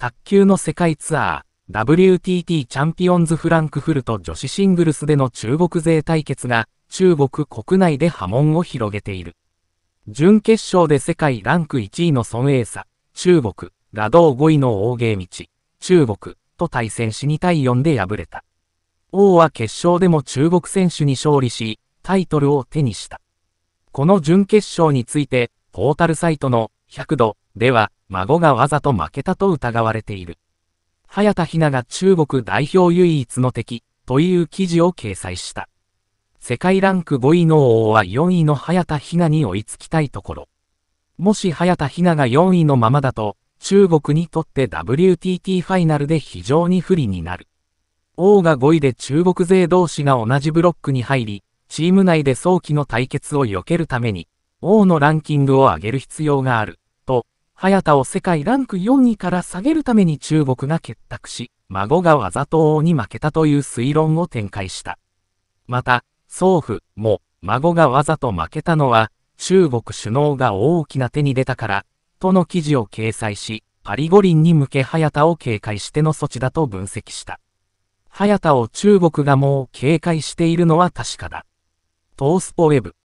卓球の世界ツアー、WTT チャンピオンズフランクフルト女子シングルスでの中国勢対決が、中国国内で波紋を広げている。準決勝で世界ランク1位の孫英差、中国、ラドー5位の大ー道、中国、と対戦し2対4で敗れた。王は決勝でも中国選手に勝利し、タイトルを手にした。この準決勝について、ポータルサイトの100度では、孫がわざと負けたと疑われている。早田ひなが中国代表唯一の敵という記事を掲載した。世界ランク5位の王は4位の早田ひなに追いつきたいところ。もし早田ひなが4位のままだと、中国にとって WTT ファイナルで非常に不利になる。王が5位で中国勢同士が同じブロックに入り、チーム内で早期の対決を避けるために、王のランキングを上げる必要がある。早田を世界ランク4位から下げるために中国が結託し、孫がわざと王に負けたという推論を展開した。また、宗父も孫がわざと負けたのは、中国首脳が大きな手に出たから、との記事を掲載し、パリ五輪に向け早田を警戒しての措置だと分析した。早田を中国がもう警戒しているのは確かだ。トースポウェブ